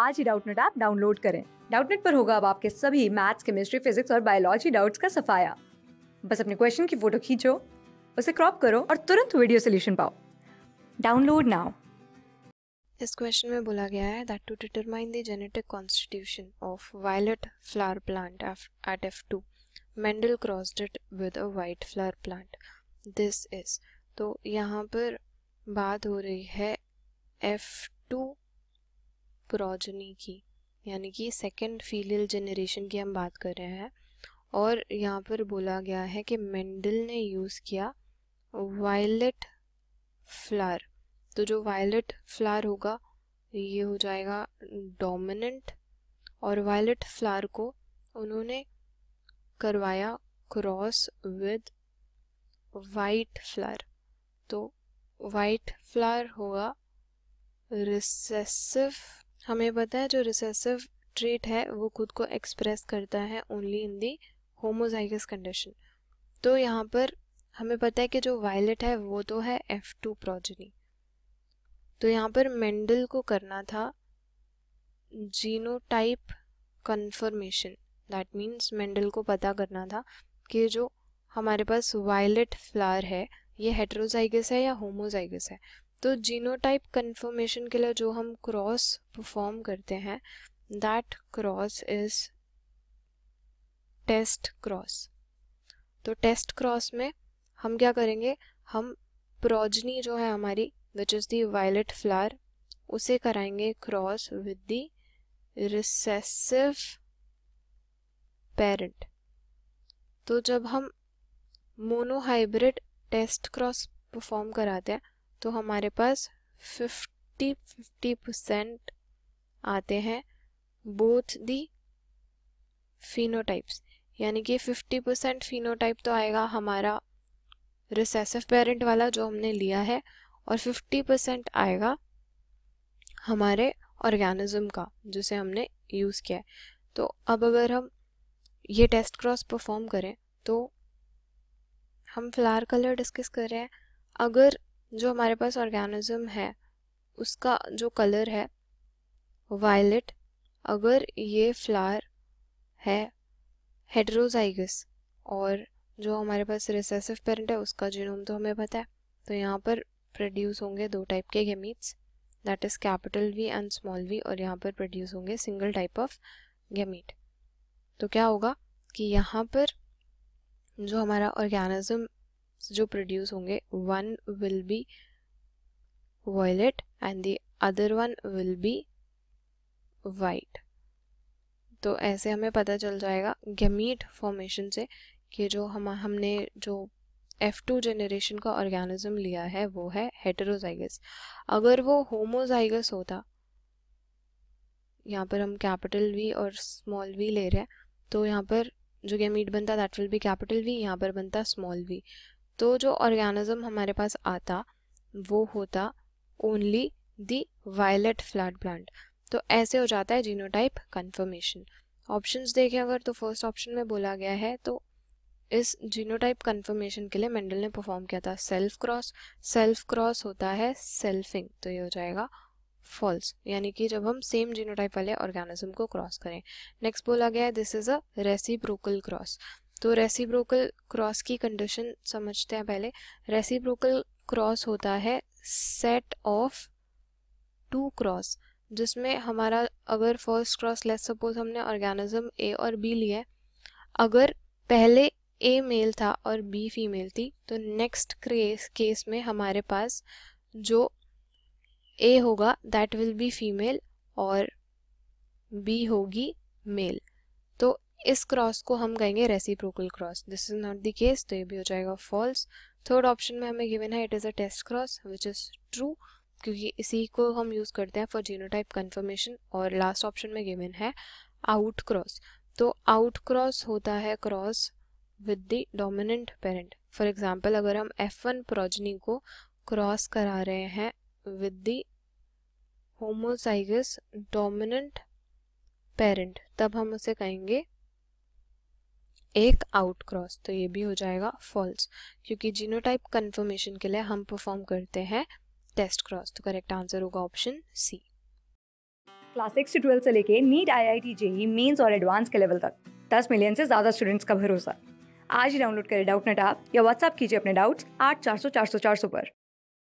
आज ही Doubtnut app download करें डाउटनेट पर होगा अब आपके सभी मैथ्स केमिस्ट्री फिजिक्स और बायोलॉजी डाउट्स का सफाया बस अपने क्वेश्चन की फोटो खींचो उसे क्रॉप करो और तुरंत वीडियो सोल्यूशन पाओ डाउनलोड नाउ इस क्वेश्चन में बोला गया है that to determine the genetic constitution of violet flower plant at F two Mendel crossed it with a white flower plant this is तो यहाँ पर बात हो रही है एफ टू प्रोजनी की यानी कि सेकेंड फीलियल जनरेशन की हम बात कर रहे हैं और यहाँ पर बोला गया है कि मेंडल ने यूज़ किया वायलेट फ्लार तो जो वायलेट फ्लार होगा ये हो जाएगा डोमिनेंट और वायलेट फ्लार को उन्होंने करवाया क्रॉस विद वाइट फ्लार तो वाइट फ्लार होगा रिसेसिव हमें पता है जो रिसेसिव ट्रेट है वो खुद को एक्सप्रेस करता है only in the homozygous condition तो यहाँ पर हमें पता है कि जो वायलेट है वो तो है एफ टू प्रोजनी तो यहाँ पर मेंडल को करना था genotype confirmation that means Mendel को पता करना था कि जो हमारे पास वायलेट फ्लावर है ये हेट्रोजाइगस है या होमोजाइगस है तो जीनोटाइप कन्फर्मेशन के लिए जो हम क्रॉस परफॉर्म करते हैं that cross is test cross तो टेस्ट क्रॉस में हम क्या करेंगे हम प्रोजनी जो है हमारी which is the violet flower उसे कराएंगे cross with the recessive parent तो जब हम मोनोहाइब्रिड टेस्ट क्रॉस परफॉर्म कराते हैं तो हमारे पास फिफ्टी फिफ्टी परसेंट आते हैं बोथ दी फिनोटाइप्स यानी कि फिफ्टी परसेंट फिनोटाइप तो आएगा हमारा रिसेसिव पेरेंट वाला जो हमने लिया है और फिफ्टी परसेंट आएगा हमारे ऑर्गेनिज्म का जिसे हमने यूज़ किया है तो अब अगर हम ये टेस्ट क्रॉस परफॉर्म करें तो हम फ्लावर कलर डिस्कस कर रहे हैं अगर जो हमारे पास ऑर्गेनिज्म है उसका जो कलर है वायलेट अगर ये फ्लावर है हेड्रोजाइगस और जो हमारे पास रिसेसिव पेरेंट है उसका जीनोम तो हमें पता है तो यहाँ पर प्रोड्यूस होंगे दो टाइप के gametes that is capital V and small V और यहाँ पर प्रोड्यूस होंगे सिंगल टाइप ऑफ गेमीट तो क्या होगा कि यहाँ पर जो हमारा ऑर्गेनिज्म जो प्रोड्यूस होंगे one will be violet and the other one will be white तो ऐसे हमें पता चल जाएगा गेमीट फॉर्मेशन से कि जो हम हमने जो एफ टू जनरेशन का ऑर्गेनिज्म लिया है वो है हेटरोजाइगस अगर वो होमोजाइगस होता यहाँ पर हम कैपिटल वी और स्मॉल वी ले रहे हैं तो यहाँ पर जो गेमीट बनता that will be capital V यहाँ पर बनता स्मॉल वी तो जो ऑर्गेनिज्म हमारे पास आता वो होता only the violet flower plant तो ऐसे हो जाता है जीनोटाइप कन्फर्मेशन ऑप्शन देखें अगर तो फर्स्ट ऑप्शन में बोला गया है तो इस जीनोटाइप कन्फर्मेशन के लिए मेंडल ने परफॉर्म किया था सेल्फ क्रॉस सेल्फ क्रॉस होता है सेल्फिंग तो ये हो जाएगा फॉल्स यानी कि जब हम सेम जीनोटाइप वाले ऑर्गेनिज्म को क्रॉस करें नेक्स्ट बोला गया है this is a reciprocal cross तो रेसिप्रोकल क्रॉस की कंडीशन समझते हैं पहले रेसिप्रोकल क्रॉस होता है सेट ऑफ टू क्रॉस जिसमें हमारा अगर फर्स्ट क्रॉस लेट सपोज हमने ऑर्गेनिज्म ए और बी लिया अगर पहले ए मेल था और बी फीमेल थी तो नेक्स्ट केस केस में हमारे पास जो ए होगा दैट विल बी फीमेल और बी होगी मेल तो इस क्रॉस को हम कहेंगे reciprocal cross this is not the case तो ये भी हो जाएगा फॉल्स थर्ड ऑप्शन में हमें गिवन है it is a test cross which is true क्योंकि इसी को हम यूज़ करते हैं फॉर जीनोटाइप कंफर्मेशन और लास्ट ऑप्शन में गिवन है आउट क्रॉस तो आउट क्रॉस होता है cross with the dominant parent for example अगर हम एफ वन प्रोजनी को क्रॉस करा रहे हैं with the homozygous dominant parent तब हम उसे कहेंगे एक आउट क्रॉस तो ये भी हो जाएगा फॉल्स क्योंकि जीनोटाइप कंफर्मेशन के लिए हम परफॉर्म करते हैं टेस्ट क्रॉस तो करेक्ट आंसर होगा ऑप्शन सी क्लास सिक्स से ट्वेल्थ से लेके NEET I I T JEE mains और एडवांस के लेवल तक दस मिलियन से ज़्यादा स्टूडेंट्स का भरोसा आज ही डाउनलोड करें डाउट नेट आप या व्हाट्सअप कीजिए अपने डाउट्स आठ चार सौ चार सौ चार सौ पर